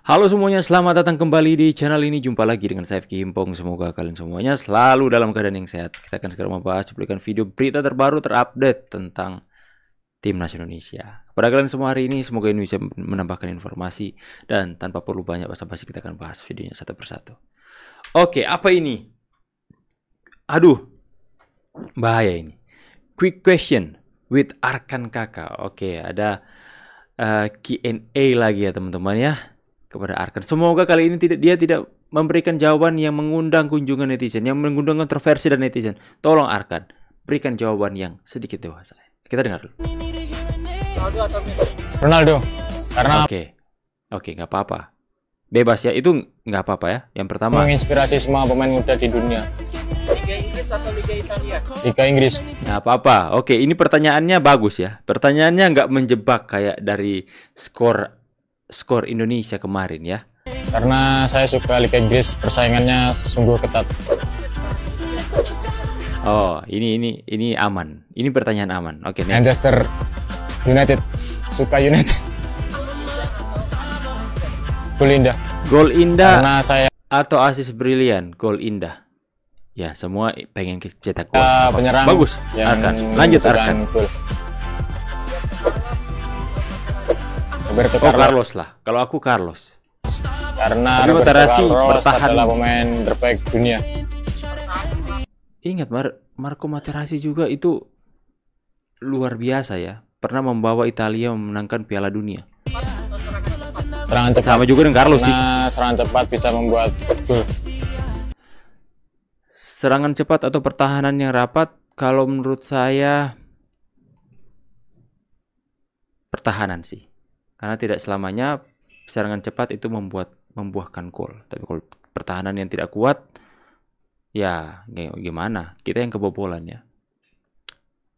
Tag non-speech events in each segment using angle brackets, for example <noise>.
Halo semuanya, selamat datang kembali di channel ini. Jumpa lagi dengan saya Fiki Himpong. Semoga kalian semuanya selalu dalam keadaan yang sehat. Kita akan segera membahas cuplikan video berita terbaru terupdate tentang timnas Indonesia. Kepada kalian semua hari ini, semoga ini bisa menambahkan informasi dan tanpa perlu banyak basa-basi kita akan bahas videonya satu persatu. Oke, apa ini? Aduh, bahaya ini. Quick question with Arkan Kakak. Oke, ada uh, eh, Q&A lagi ya teman-teman ya kepada Arkan. Semoga kali ini tidak dia tidak memberikan jawaban yang mengundang kunjungan netizen, yang mengundang kontroversi dan netizen. Tolong Arkan, berikan jawaban yang sedikit dewasa. Kita dengar dulu. Ronaldo, karena oke, okay. oke okay, nggak apa-apa, bebas ya itu nggak apa-apa ya. Yang pertama menginspirasi semua pemain muda di dunia. Liga Inggris atau Liga Italia? Liga Inggris. Nah, apa-apa. Oke, ini pertanyaannya bagus ya. Pertanyaannya nggak menjebak kayak dari skor skor Indonesia kemarin ya? Karena saya suka Liga Inggris, persaingannya sungguh ketat. Oh, ini ini ini aman. Ini pertanyaan aman. Oke, okay, Manchester United suka United. Gol indah. Gol indah. Karena saya atau asis brilian, gol indah. Ya, semua pengen cetak gol. Uh, penyerang bagus. Arkan. Lanjut Arkan. Roberto Oh, Carlos lah. Kalau aku Carlos. Karena Tapi Roberto Carlos adalah pemain terbaik dunia. Ingat Mar Marco Materazzi juga itu luar biasa ya. Pernah membawa Italia memenangkan Piala Dunia. Serangan cepat. Sama juga dengan Carlos sih. serangan cepat bisa membuat Serangan cepat atau pertahanan yang rapat kalau menurut saya pertahanan sih. Karena tidak selamanya serangan cepat itu membuat membuahkan gol. Tapi kalau pertahanan yang tidak kuat, ya gimana? Kita yang kebobolan ya.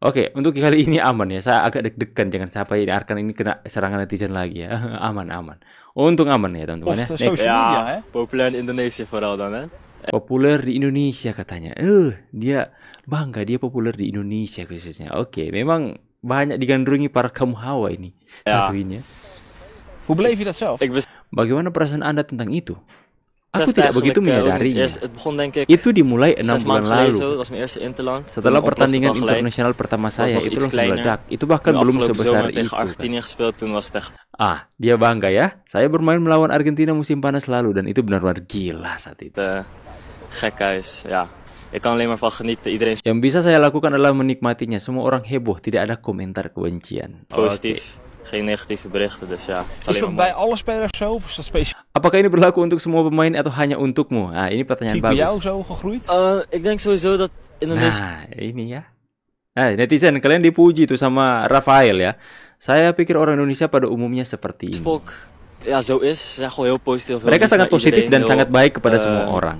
Oke, untuk kali ini aman ya. Saya agak deg-degan jangan sampai ini Arkan ini kena serangan netizen lagi ya. <laughs> aman, aman. Oh, Untung aman ya teman-teman ya. ya, ya eh. Populer di Indonesia vooral Populer di Indonesia katanya. Eh, dia bangga dia populer di Indonesia khususnya. Oke, memang banyak digandrungi para kaum hawa ini ya. satu ini ya. Who believe yourself? Bagaimana perasaan Anda tentang itu? Aku tidak begitu menyadarinya. Itu dimulai enam bulan lalu. Setelah pertandingan internasional pertama saya, itu langsung meledak. Itu bahkan belum sebesar itu. Kan? Ah, dia bangga ya. Saya bermain melawan Argentina musim panas lalu dan itu benar-benar gila saat itu. ya. Yang bisa saya lakukan adalah menikmatinya. Semua orang heboh, tidak ada komentar kebencian. Positif. Okay geen negatieve berichten. Dus ja, is, is dat bij alle spelers zo? Of is dat specifiek? Apakah ini berlaku untuk semua pemain atau hanya untukmu? Nah, ini pertanyaan bagus. bagus. jou zo gegroeid? Uh, ik denk sowieso dat Indonesia... Nah, ini ya. Nah, netizen, kalian dipuji tuh sama Rafael ya. Saya pikir orang Indonesia pada umumnya seperti ini. Volk, ya zo is, ya heel positief. Mereka sangat positif dan heel, sangat baik kepada uh, semua orang.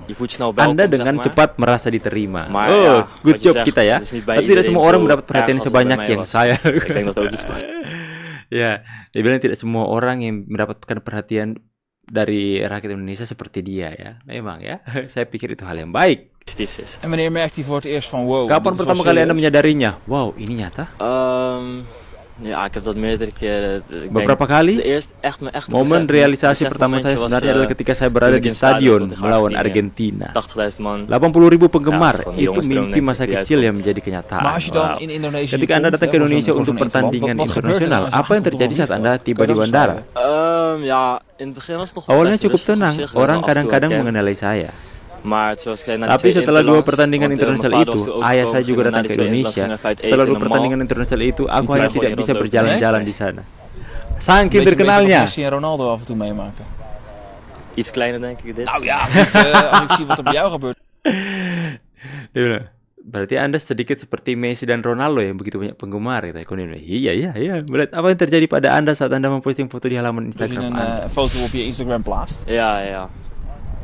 Anda dengan zeg cepat merasa diterima. Maar, oh, ja, good job zegt, kita ya. Tapi tidak semua orang mendapat perhatian sebanyak yang saya. Ik denk dat ook <laughs> ya, dia bilang tidak semua orang yang mendapatkan perhatian dari rakyat Indonesia seperti dia ya. Memang ya, <laughs> saya pikir itu hal yang baik. Kapan pertama kali Anda menyadarinya? Wow, ini nyata? Um, Ya, ik heb dat meerdere Beberapa kali. momen realisasi pertama saya sebenarnya eh, adalah ketika saya berada di stadion melawan Argentina. 80.000 penggemar itu mimpi masa kecil yang menjadi kenyataan. Ketika anda datang eh, ke Indonesia untuk pertandingan internasional, er apa yang terjadi saat anda tiba di bandara? Ehm, Awalnya cukup tenang, orang kadang-kadang mengenali saya. Tapi setelah dua pertandingan internasional itu, ayah saya juga datang ke Indonesia. Setelah dua pertandingan internasional itu, aku hanya tidak bisa berjalan-jalan di eh? sana. Saking terkenalnya. Ronaldo af en toe meemaken. Iets kleiner denk ik dit. Nou ja, ik zie wat er bij jou gebeurt. Berarti Anda sedikit seperti Messi dan Ronaldo yang begitu banyak penggemar gitu. Ya, aku iya iya iya. Berat apa yang terjadi pada Anda saat Anda memposting foto di halaman Instagram Anda? foto op je Instagram plaatst? ya. ja. Ya.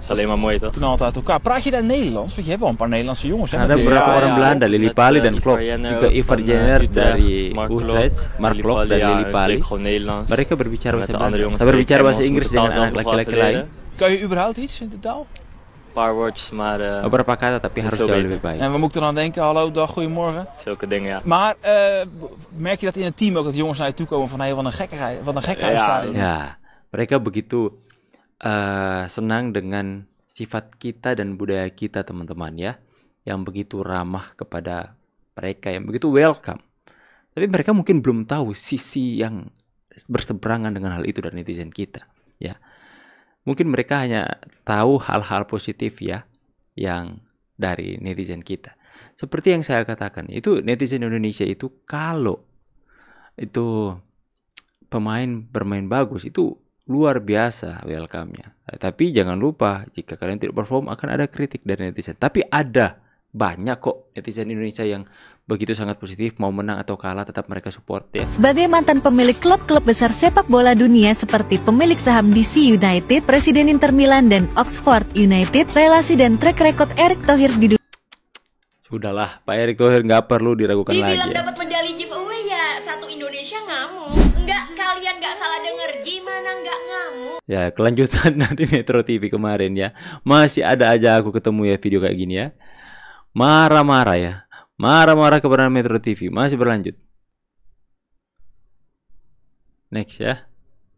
is alleen maar mooi toch? Praat je dan Nederlands? Want je hebt wel een paar Nederlandse jongens. Ada een orang Belanda, Lili Pali eh, dan Klok. Eh, ook Ivar eh, Jenner dari Utrecht, Mark Klok dan Lili Pali. andere jongens. bahasa heb Saya berbicara bahasa Inggris dengan anak laki-laki lain. Kan je überhaupt iets in de taal? paar woordjes, maar... Uh, Beberapa kata, tapi harus jauh lebih baik. En we moeten dan denken, hallo, dag, goedemorgen. Zulke dingen, ja. Maar uh, merk je dat in het team ook dat jongens naar je toe komen van... hey, wat een gekkigheid, wat een gekke ja. ja, heb begitu Eh, senang dengan sifat kita dan budaya kita teman-teman ya yang begitu ramah kepada mereka yang begitu welcome tapi mereka mungkin belum tahu sisi yang berseberangan dengan hal itu dari netizen kita ya mungkin mereka hanya tahu hal-hal positif ya yang dari netizen kita seperti yang saya katakan itu netizen Indonesia itu kalau itu pemain bermain bagus itu luar biasa welcome-nya. Tapi jangan lupa jika kalian tidak perform akan ada kritik dari netizen. Tapi ada banyak kok netizen Indonesia yang begitu sangat positif mau menang atau kalah tetap mereka support ya. Sebagai mantan pemilik klub-klub besar sepak bola dunia seperti pemilik saham DC United, Presiden Inter Milan dan Oxford United, relasi dan track record Erik Thohir di dunia. Sudahlah, Pak Erik Thohir nggak perlu diragukan Dibilang lagi. Dibilang dapat medali giveaway ya, satu Indonesia ngamuk kalian nggak salah denger, gimana nggak ngamuk? Ya, kelanjutan <laughs> dari Metro TV kemarin ya. Masih ada aja aku ketemu ya video kayak gini ya. Marah-marah ya. Marah-marah kepada Metro TV. Masih berlanjut. Next ya.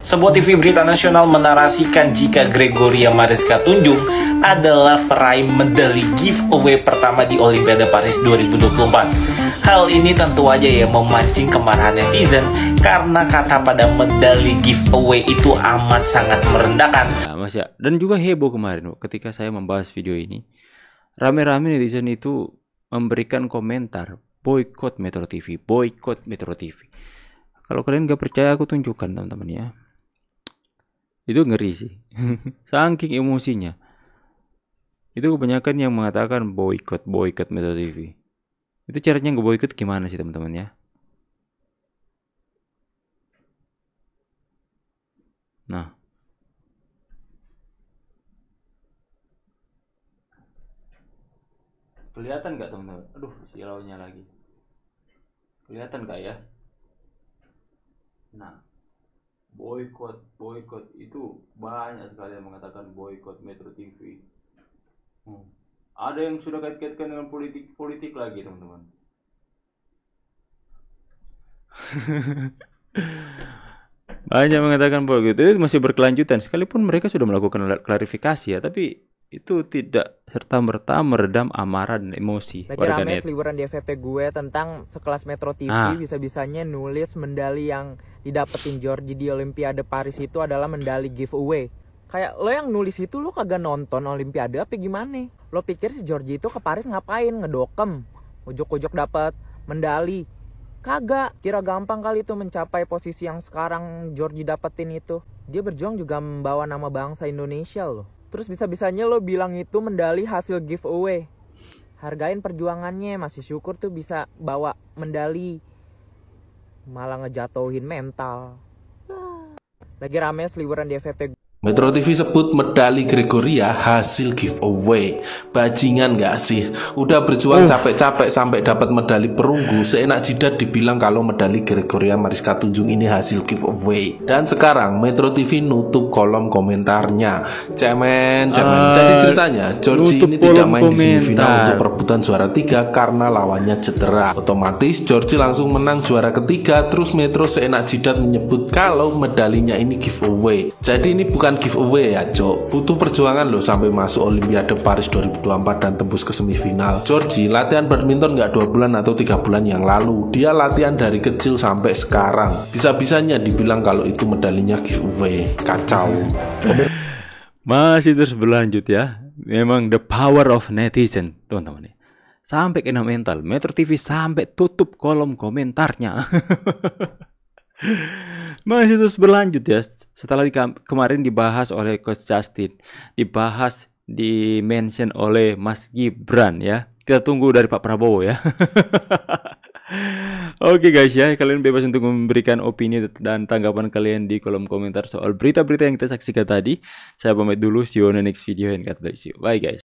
Sebuah TV berita nasional menarasikan jika Gregoria Mariska Tunjung adalah peraih medali giveaway pertama di Olimpiade Paris 2024. Hal ini tentu aja ya memancing kemarahan netizen karena kata pada medali giveaway itu amat sangat merendahkan. Nah, Mas ya, dan juga heboh kemarin ketika saya membahas video ini. Rame-rame netizen itu memberikan komentar boykot Metro TV, boykot Metro TV. Kalau kalian gak percaya aku tunjukkan teman-teman ya. Itu ngeri sih. <laughs> Saking emosinya. Itu kebanyakan yang mengatakan boykot, boykot Metro TV. Itu caranya nggak boikot gimana sih teman-teman ya? Nah. Kelihatan nggak teman-teman? Aduh, silaunya lagi. Kelihatan nggak ya? Nah, boykot, boykot itu banyak sekali yang mengatakan boykot Metro TV. Hmm. Ada yang sudah kait-kaitkan dengan politik-politik lagi, teman-teman. <laughs> Banyak mengatakan bahwa gitu itu masih berkelanjutan sekalipun mereka sudah melakukan klarifikasi ya, tapi itu tidak serta merta meredam amarah dan emosi. Berarti rame seliweran di FVP gue tentang sekelas Metro TV ah. bisa-bisanya nulis medali yang didapetin Georgie di Olimpiade Paris itu adalah medali giveaway kayak lo yang nulis itu lo kagak nonton olimpiade apa gimana lo pikir si Georgie itu ke Paris ngapain ngedokem ujuk-ujuk dapat mendali kagak kira gampang kali itu mencapai posisi yang sekarang Georgie dapetin itu dia berjuang juga membawa nama bangsa Indonesia loh terus bisa-bisanya lo bilang itu mendali hasil giveaway hargain perjuangannya masih syukur tuh bisa bawa mendali malah ngejatuhin mental lagi rame seliburan di FVP Metro TV sebut medali Gregoria hasil giveaway. Bajingan gak sih? Udah berjuang uh. capek-capek sampai dapat medali perunggu. Seenak jidat dibilang kalau medali Gregoria Mariska Tunjung ini hasil giveaway. Dan sekarang Metro TV nutup kolom komentarnya. Cemen, cemen. Uh, Jadi ceritanya Georgie ini tidak main komentar. di semifinal untuk perebutan juara tiga karena lawannya cedera. Otomatis Georgie langsung menang juara ketiga. Terus Metro seenak jidat menyebut kalau medalinya ini giveaway. Jadi ini bukan bukan giveaway ya Cok butuh perjuangan loh sampai masuk Olimpiade Paris 2024 dan tembus ke semifinal Georgie latihan badminton nggak dua bulan atau tiga bulan yang lalu dia latihan dari kecil sampai sekarang bisa-bisanya dibilang kalau itu medalinya giveaway kacau masih terus berlanjut ya memang the power of netizen teman-teman ya. sampai kena mental Metro TV sampai tutup kolom komentarnya <laughs> Masih terus berlanjut ya. Setelah di kemarin dibahas oleh Coach Justin, dibahas di mention oleh Mas Gibran ya. Kita tunggu dari Pak Prabowo ya. <laughs> Oke okay guys ya, kalian bebas untuk memberikan opini dan tanggapan kalian di kolom komentar soal berita-berita yang kita saksikan tadi. Saya pamit dulu, see you on the next video and God bless you. Bye guys.